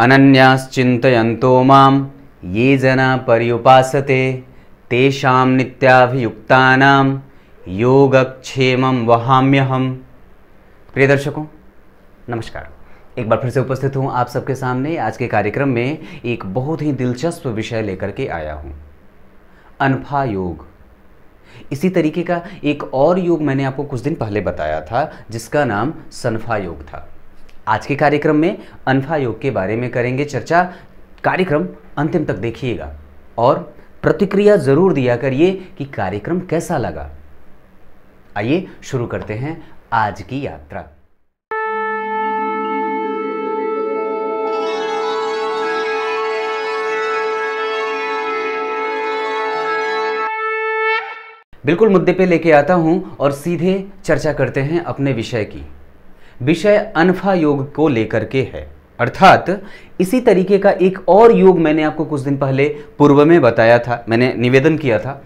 अनन्याश्चिन्तयन्तो मां ये जना पर्युपासते तेषां नित्याभियुक्तानां योगक्षेमं वहाम्यहम् प्रिय दर्शकों नमस्कार एक बार फिर से उपस्थित हूँ आप सबके सामने आज के कार्यक्रम में एक बहुत ही दिलचस्प विषय लेकर के आया हूँ अनफा योग इसी तरीके का एक और योग मैंने आपको कुछ दिन पहले बताया था जिसका नाम सनफा योग था आज के कार्यक्रम में अनफा योग के बारे में करेंगे चर्चा कार्यक्रम अंतिम तक देखिएगा और प्रतिक्रिया ज़रूर दिया करिए कि कार्यक्रम कैसा लगा आइए शुरू करते हैं आज की यात्रा बिल्कुल मुद्दे पे लेके आता हूँ और सीधे चर्चा करते हैं अपने विषय की विषय अनफा योग को लेकर के है अर्थात इसी तरीके का एक और योग मैंने आपको कुछ दिन पहले पूर्व में बताया था मैंने निवेदन किया था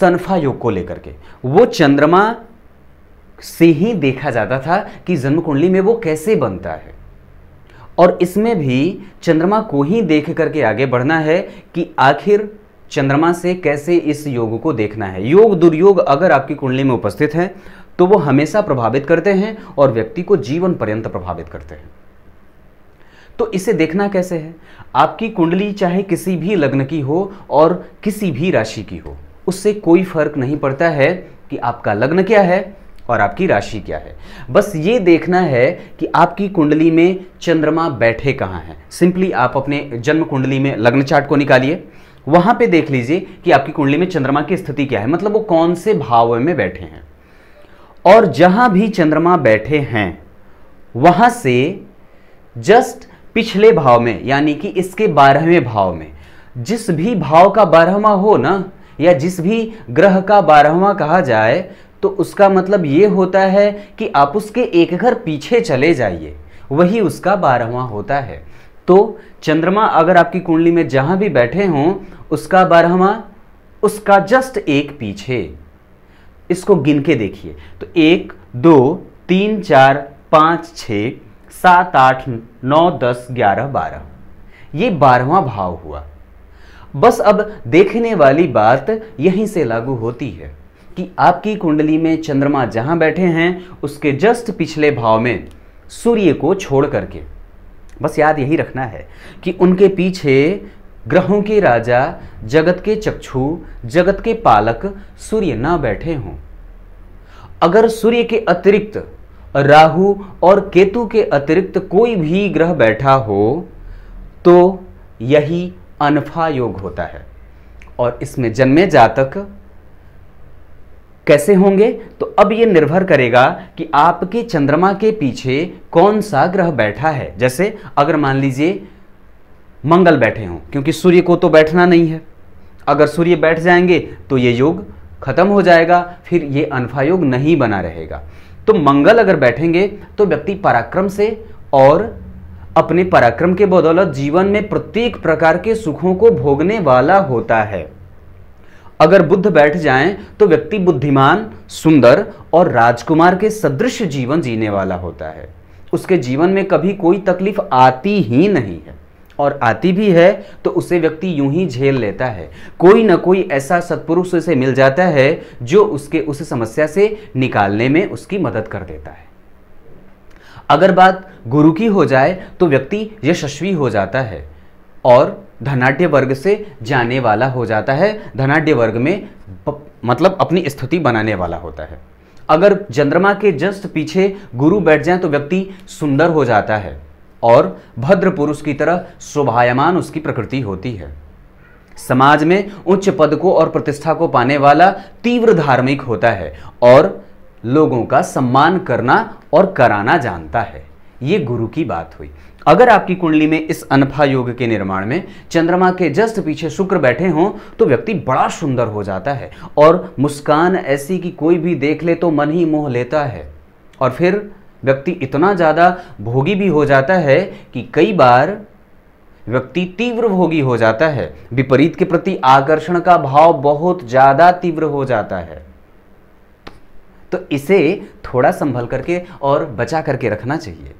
सनफा योग को लेकर के वो चंद्रमा से ही देखा जाता था कि जन्म कुंडली में वो कैसे बनता है और इसमें भी चंद्रमा को ही देख करके आगे बढ़ना है कि आखिर चंद्रमा से कैसे इस योग को देखना है योग दुर्योग अगर आपकी कुंडली में उपस्थित है तो वो हमेशा प्रभावित करते हैं और व्यक्ति को जीवन पर्यंत प्रभावित करते हैं तो इसे देखना कैसे है आपकी कुंडली चाहे किसी भी लग्न की हो और किसी भी राशि की हो उससे कोई फर्क नहीं पड़ता है कि आपका लग्न क्या है और आपकी राशि क्या है बस ये देखना है कि आपकी कुंडली में चंद्रमा बैठे कहाँ हैं सिंपली आप अपने जन्म कुंडली में लग्न चार्ट को निकालिए वहाँ पे देख लीजिए कि आपकी कुंडली में चंद्रमा की स्थिति क्या है मतलब वो कौन से भाव में बैठे हैं और जहाँ भी चंद्रमा बैठे हैं वहाँ से जस्ट पिछले भाव में यानी कि इसके बारहवें भाव में जिस भी भाव का बारहवा हो ना या जिस भी ग्रह का बारहवा कहा जाए तो उसका मतलब ये होता है कि आप उसके एक घर पीछे चले जाइए वही उसका बारहवा होता है तो चंद्रमा अगर आपकी कुंडली में जहाँ भी बैठे हों उसका बारहवा उसका जस्ट एक पीछे इसको गिन के देखिए तो एक दो तीन चार पाँच छ सात आठ नौ दस ग्यारह बारह ये बारहवा भाव हुआ बस अब देखने वाली बात यहीं से लागू होती है कि आपकी कुंडली में चंद्रमा जहां बैठे हैं उसके जस्ट पिछले भाव में सूर्य को छोड़ करके बस याद यही रखना है कि उनके पीछे ग्रहों के राजा जगत के चक्षु जगत के पालक सूर्य ना बैठे हों अगर सूर्य के अतिरिक्त राहु और केतु के अतिरिक्त कोई भी ग्रह बैठा हो तो यही अनफा योग होता है और इसमें जन्मे जातक कैसे होंगे तो अब ये निर्भर करेगा कि आपके चंद्रमा के पीछे कौन सा ग्रह बैठा है जैसे अगर मान लीजिए मंगल बैठे हों क्योंकि सूर्य को तो बैठना नहीं है अगर सूर्य बैठ जाएंगे तो ये योग खत्म हो जाएगा फिर ये अनफा योग नहीं बना रहेगा तो मंगल अगर बैठेंगे तो व्यक्ति पराक्रम से और अपने पराक्रम के बदौलत जीवन में प्रत्येक प्रकार के सुखों को भोगने वाला होता है अगर बुद्ध बैठ जाएं तो व्यक्ति बुद्धिमान सुंदर और राजकुमार के सदृश जीवन जीने वाला होता है उसके जीवन में कभी कोई तकलीफ आती ही नहीं है और आती भी है तो उसे व्यक्ति यूं ही झेल लेता है कोई ना कोई ऐसा सत्पुरुष उसे मिल जाता है जो उसके उस समस्या से निकालने में उसकी मदद कर देता है अगर बात गुरु की हो जाए तो व्यक्ति यशस्वी हो जाता है और धनाढ़ वर्ग से जाने वाला हो जाता है धनाढ़ वर्ग में मतलब अपनी स्थिति बनाने वाला होता है अगर चंद्रमा के जस्ट पीछे गुरु बैठ जाए तो व्यक्ति सुंदर हो जाता है और भद्र पुरुष की तरह शोभायमान उसकी प्रकृति होती है समाज में उच्च पद को और प्रतिष्ठा को पाने वाला तीव्र धार्मिक होता है और लोगों का सम्मान करना और कराना जानता है ये गुरु की बात हुई अगर आपकी कुंडली में इस अनफा योग के निर्माण में चंद्रमा के जस्ट पीछे शुक्र बैठे हों तो व्यक्ति बड़ा सुंदर हो जाता है और मुस्कान ऐसी कि कोई भी देख ले तो मन ही मोह लेता है और फिर व्यक्ति इतना ज़्यादा भोगी भी हो जाता है कि कई बार व्यक्ति तीव्र भोगी हो जाता है विपरीत के प्रति आकर्षण का भाव बहुत ज़्यादा तीव्र हो जाता है तो इसे थोड़ा संभल करके और बचा करके रखना चाहिए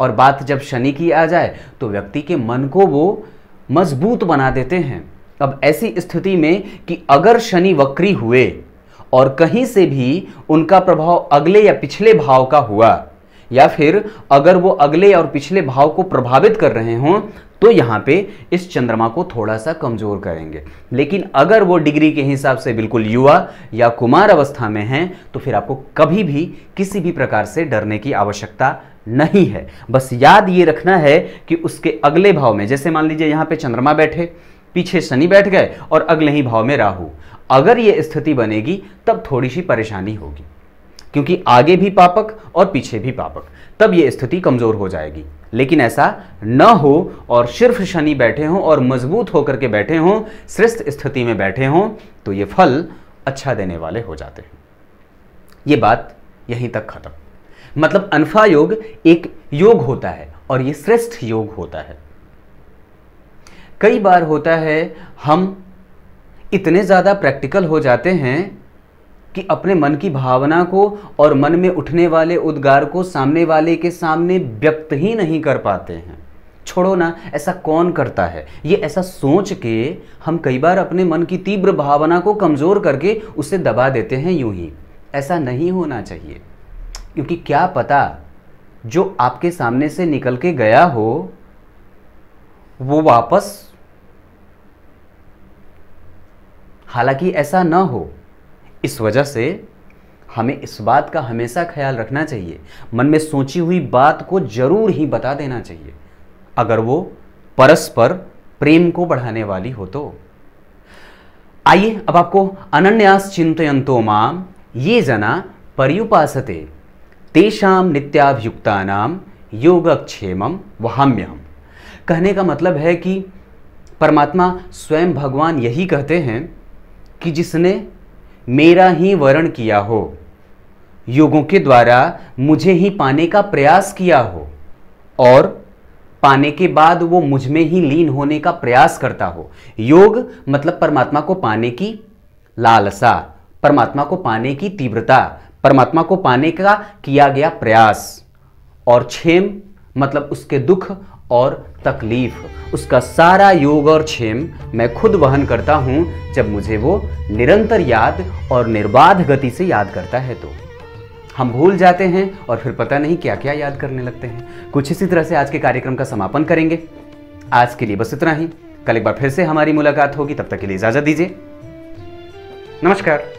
और बात जब शनि की आ जाए तो व्यक्ति के मन को वो मजबूत बना देते हैं अब ऐसी स्थिति में कि अगर शनि वक्री हुए और कहीं से भी उनका प्रभाव अगले या पिछले भाव का हुआ या फिर अगर वो अगले और पिछले भाव को प्रभावित कर रहे हों तो यहाँ पे इस चंद्रमा को थोड़ा सा कमज़ोर करेंगे लेकिन अगर वो डिग्री के हिसाब से बिल्कुल युवा या कुमार अवस्था में हैं तो फिर आपको कभी भी किसी भी प्रकार से डरने की आवश्यकता नहीं है बस याद ये रखना है कि उसके अगले भाव में जैसे मान लीजिए यहाँ पे चंद्रमा बैठे पीछे शनि बैठ गए और अगले ही भाव में राहु अगर ये स्थिति बनेगी तब थोड़ी सी परेशानी होगी क्योंकि आगे भी पापक और पीछे भी पापक तब ये स्थिति कमज़ोर हो जाएगी लेकिन ऐसा न हो और सिर्फ शनि बैठे हों और मजबूत होकर के बैठे हों श्रेष्ठ स्थिति में बैठे हों तो ये फल अच्छा देने वाले हो जाते हैं ये बात यहीं तक खत्म मतलब अनफा योग एक योग होता है और ये श्रेष्ठ योग होता है कई बार होता है हम इतने ज़्यादा प्रैक्टिकल हो जाते हैं कि अपने मन की भावना को और मन में उठने वाले उद्गार को सामने वाले के सामने व्यक्त ही नहीं कर पाते हैं छोड़ो ना ऐसा कौन करता है ये ऐसा सोच के हम कई बार अपने मन की तीव्र भावना को कमज़ोर करके उसे दबा देते हैं यूं ही ऐसा नहीं होना चाहिए क्योंकि क्या पता जो आपके सामने से निकल के गया हो वो वापस हालांकि ऐसा ना हो इस वजह से हमें इस बात का हमेशा ख्याल रखना चाहिए मन में सोची हुई बात को जरूर ही बता देना चाहिए अगर वो परस्पर प्रेम को बढ़ाने वाली हो तो आइए अब आपको अनन्यास चिंतयंतो माम ये जना पर्युपासते तेषाम नित्याभियुक्ता नाम योगक्षेमम वहाम्यम कहने का मतलब है कि परमात्मा स्वयं भगवान यही कहते हैं कि जिसने मेरा ही वर्ण किया हो योगों के द्वारा मुझे ही पाने का प्रयास किया हो और पाने के बाद वो मुझ में ही लीन होने का प्रयास करता हो योग मतलब परमात्मा को पाने की लालसा परमात्मा को पाने की तीव्रता परमात्मा को पाने का किया गया प्रयास और क्षेम मतलब उसके दुख और तकलीफ उसका सारा योग और क्षेम मैं खुद वहन करता हूँ जब मुझे वो निरंतर याद और निर्बाध गति से याद करता है तो हम भूल जाते हैं और फिर पता नहीं क्या क्या याद करने लगते हैं कुछ इसी तरह से आज के कार्यक्रम का समापन करेंगे आज के लिए बस इतना ही कल एक बार फिर से हमारी मुलाकात होगी तब तक के लिए इजाज़त दीजिए नमस्कार